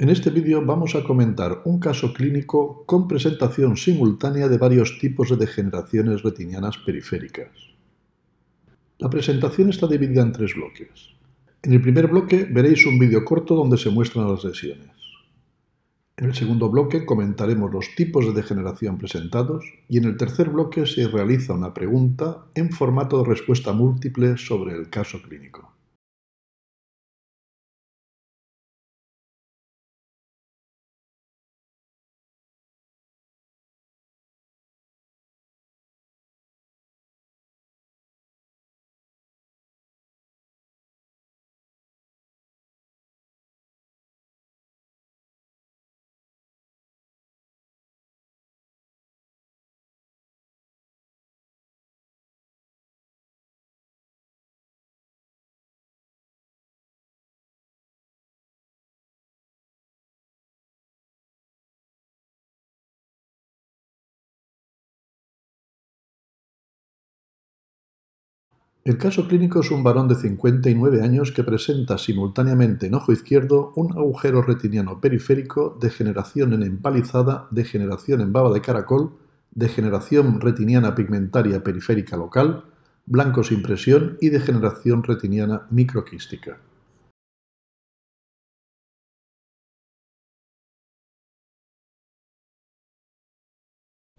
En este vídeo vamos a comentar un caso clínico con presentación simultánea de varios tipos de degeneraciones retinianas periféricas. La presentación está dividida en tres bloques. En el primer bloque veréis un vídeo corto donde se muestran las lesiones. En el segundo bloque comentaremos los tipos de degeneración presentados y en el tercer bloque se realiza una pregunta en formato de respuesta múltiple sobre el caso clínico. El caso clínico es un varón de 59 años que presenta simultáneamente en ojo izquierdo un agujero retiniano periférico, degeneración en empalizada, degeneración en baba de caracol, degeneración retiniana pigmentaria periférica local, blanco sin presión y degeneración retiniana microquística.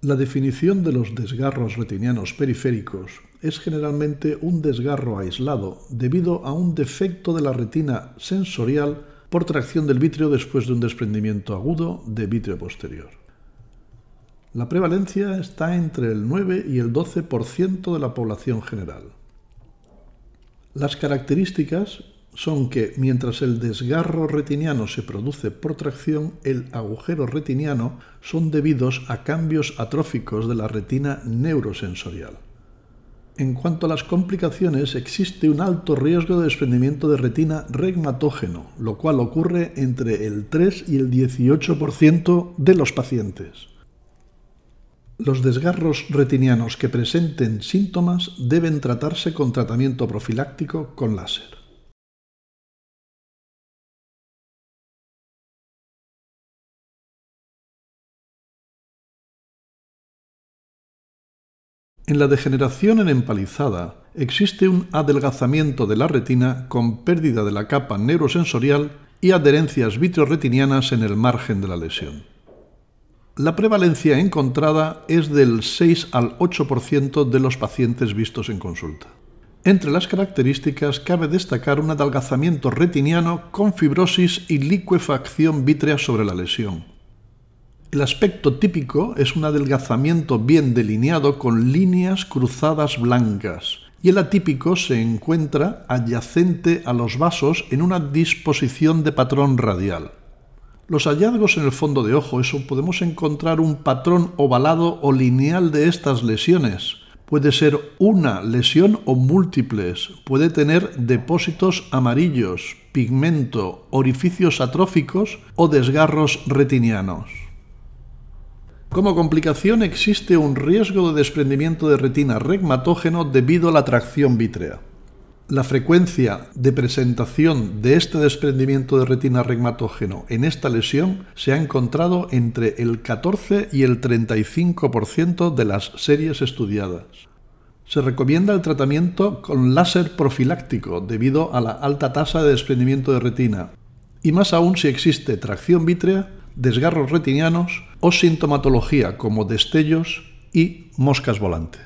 La definición de los desgarros retinianos periféricos es generalmente un desgarro aislado debido a un defecto de la retina sensorial por tracción del vitrio después de un desprendimiento agudo de vitrio posterior. La prevalencia está entre el 9 y el 12% de la población general. Las características son que mientras el desgarro retiniano se produce por tracción, el agujero retiniano son debidos a cambios atróficos de la retina neurosensorial. En cuanto a las complicaciones, existe un alto riesgo de desprendimiento de retina regmatógeno, lo cual ocurre entre el 3 y el 18% de los pacientes. Los desgarros retinianos que presenten síntomas deben tratarse con tratamiento profiláctico con láser. En la degeneración en empalizada existe un adelgazamiento de la retina con pérdida de la capa neurosensorial y adherencias vitreo-retinianas en el margen de la lesión. La prevalencia encontrada es del 6 al 8% de los pacientes vistos en consulta. Entre las características cabe destacar un adelgazamiento retiniano con fibrosis y liquefacción vítrea sobre la lesión, el aspecto típico es un adelgazamiento bien delineado con líneas cruzadas blancas y el atípico se encuentra adyacente a los vasos en una disposición de patrón radial. Los hallazgos en el fondo de ojo, eso podemos encontrar un patrón ovalado o lineal de estas lesiones. Puede ser una lesión o múltiples, puede tener depósitos amarillos, pigmento, orificios atróficos o desgarros retinianos. Como complicación existe un riesgo de desprendimiento de retina regmatógeno debido a la tracción vítrea. La frecuencia de presentación de este desprendimiento de retina regmatógeno en esta lesión se ha encontrado entre el 14 y el 35% de las series estudiadas. Se recomienda el tratamiento con láser profiláctico debido a la alta tasa de desprendimiento de retina, y más aún si existe tracción vítrea desgarros retinianos o sintomatología como destellos y moscas volantes.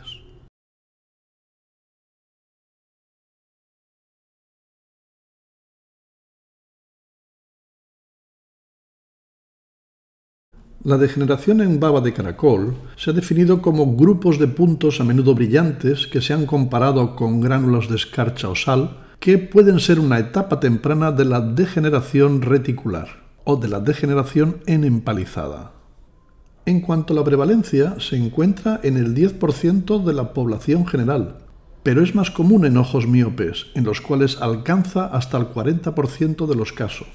La degeneración en baba de caracol se ha definido como grupos de puntos a menudo brillantes que se han comparado con gránulos de escarcha o sal, que pueden ser una etapa temprana de la degeneración reticular o de la degeneración en empalizada. En cuanto a la prevalencia, se encuentra en el 10% de la población general, pero es más común en ojos miopes, en los cuales alcanza hasta el 40% de los casos.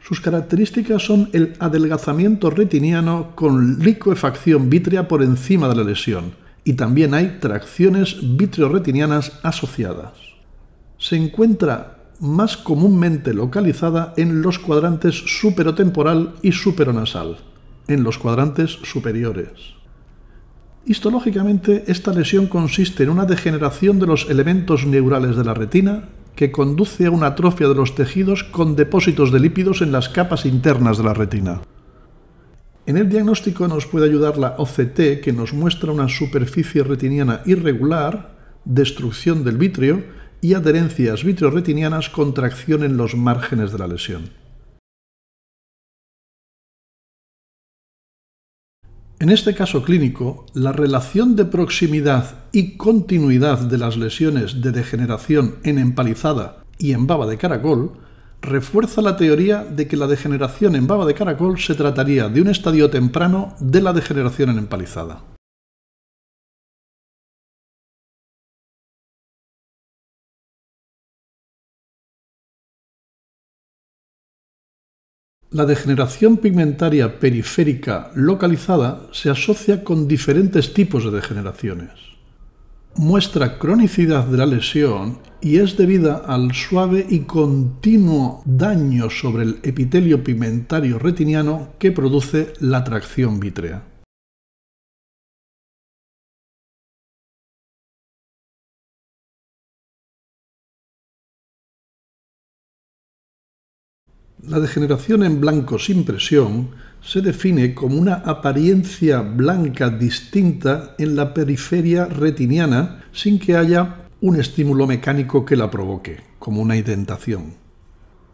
Sus características son el adelgazamiento retiniano con liquefacción vítrea por encima de la lesión, y también hay tracciones vitreo-retinianas asociadas. Se encuentra más comúnmente localizada en los cuadrantes superotemporal y superonasal, en los cuadrantes superiores. Histológicamente, esta lesión consiste en una degeneración de los elementos neurales de la retina que conduce a una atrofia de los tejidos con depósitos de lípidos en las capas internas de la retina. En el diagnóstico nos puede ayudar la OCT, que nos muestra una superficie retiniana irregular, destrucción del vitrio y adherencias con contracción en los márgenes de la lesión. En este caso clínico, la relación de proximidad y continuidad de las lesiones de degeneración en empalizada y en baba de caracol refuerza la teoría de que la degeneración en baba de caracol se trataría de un estadio temprano de la degeneración en empalizada. La degeneración pigmentaria periférica localizada se asocia con diferentes tipos de degeneraciones. Muestra cronicidad de la lesión y es debida al suave y continuo daño sobre el epitelio pigmentario retiniano que produce la tracción vítrea. La degeneración en blanco sin presión se define como una apariencia blanca distinta en la periferia retiniana sin que haya un estímulo mecánico que la provoque, como una indentación.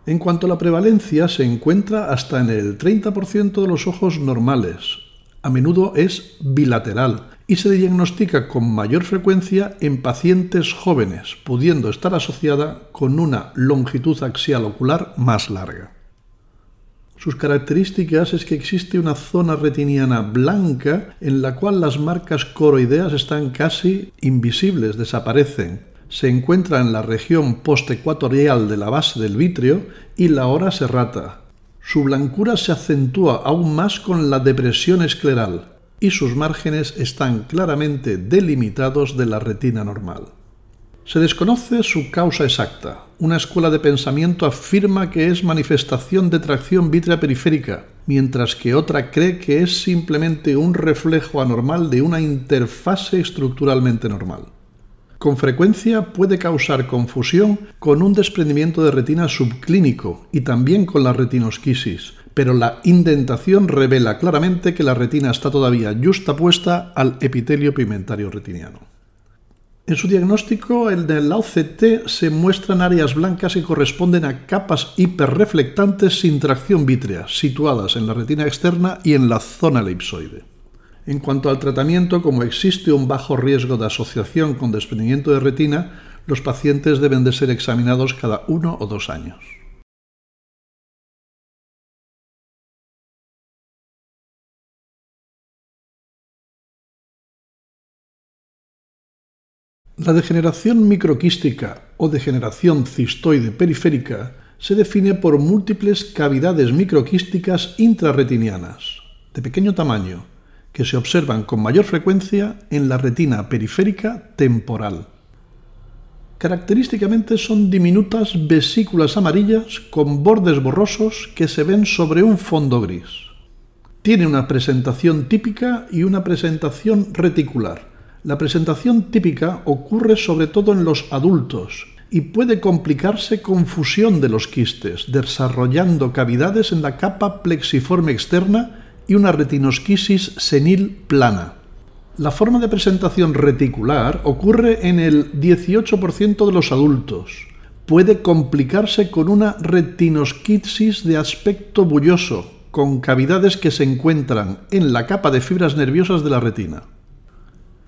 En cuanto a la prevalencia, se encuentra hasta en el 30% de los ojos normales. A menudo es bilateral y se diagnostica con mayor frecuencia en pacientes jóvenes, pudiendo estar asociada con una longitud axial ocular más larga. Sus características es que existe una zona retiniana blanca en la cual las marcas coroideas están casi invisibles, desaparecen. Se encuentra en la región postecuatorial de la base del vitrio y la hora serrata. Su blancura se acentúa aún más con la depresión escleral y sus márgenes están claramente delimitados de la retina normal. Se desconoce su causa exacta. Una escuela de pensamiento afirma que es manifestación de tracción vitrea periférica, mientras que otra cree que es simplemente un reflejo anormal de una interfase estructuralmente normal. Con frecuencia puede causar confusión con un desprendimiento de retina subclínico y también con la retinosquisis, pero la indentación revela claramente que la retina está todavía justa puesta al epitelio pigmentario retiniano. En su diagnóstico, el del OCT se muestran áreas blancas que corresponden a capas hiperreflectantes sin tracción vítrea, situadas en la retina externa y en la zona elipsoide. En cuanto al tratamiento, como existe un bajo riesgo de asociación con desprendimiento de retina, los pacientes deben de ser examinados cada uno o dos años. La degeneración microquística o degeneración cistoide periférica se define por múltiples cavidades microquísticas intrarretinianas, de pequeño tamaño, que se observan con mayor frecuencia en la retina periférica temporal. Característicamente son diminutas vesículas amarillas con bordes borrosos que se ven sobre un fondo gris. Tiene una presentación típica y una presentación reticular la presentación típica ocurre sobre todo en los adultos y puede complicarse con fusión de los quistes, desarrollando cavidades en la capa plexiforme externa y una retinosquisis senil plana. La forma de presentación reticular ocurre en el 18% de los adultos. Puede complicarse con una retinosquisis de aspecto bulloso, con cavidades que se encuentran en la capa de fibras nerviosas de la retina.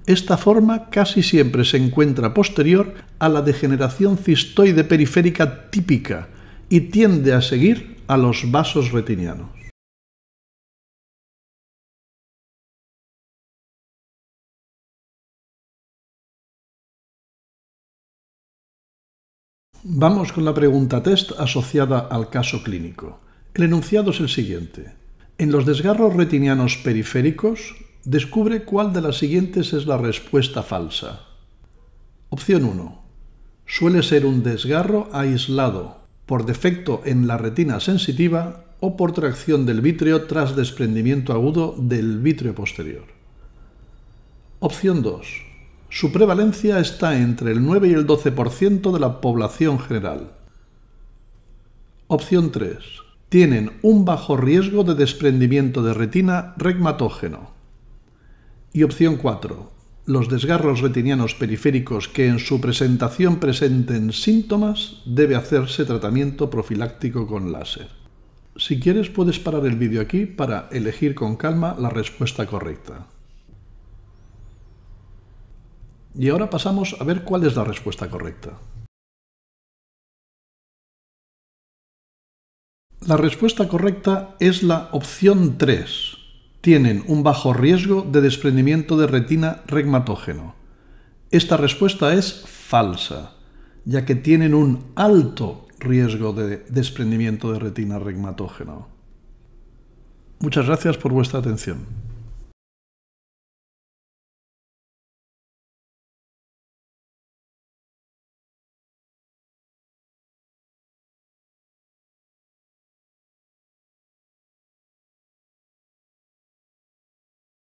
Esta forma casi siempre se encuentra posterior a la degeneración cistoide periférica típica y tiende a seguir a los vasos retinianos. Vamos con la pregunta test asociada al caso clínico. El enunciado es el siguiente. En los desgarros retinianos periféricos, Descubre cuál de las siguientes es la respuesta falsa. Opción 1. Suele ser un desgarro aislado, por defecto en la retina sensitiva o por tracción del vítreo tras desprendimiento agudo del vítreo posterior. Opción 2. Su prevalencia está entre el 9 y el 12% de la población general. Opción 3. Tienen un bajo riesgo de desprendimiento de retina regmatógeno. Y opción 4. Los desgarros retinianos periféricos que en su presentación presenten síntomas debe hacerse tratamiento profiláctico con láser. Si quieres puedes parar el vídeo aquí para elegir con calma la respuesta correcta. Y ahora pasamos a ver cuál es la respuesta correcta. La respuesta correcta es la opción 3, tienen un bajo riesgo de desprendimiento de retina regmatógeno. Esta respuesta es falsa, ya que tienen un alto riesgo de desprendimiento de retina regmatógeno. Muchas gracias por vuestra atención.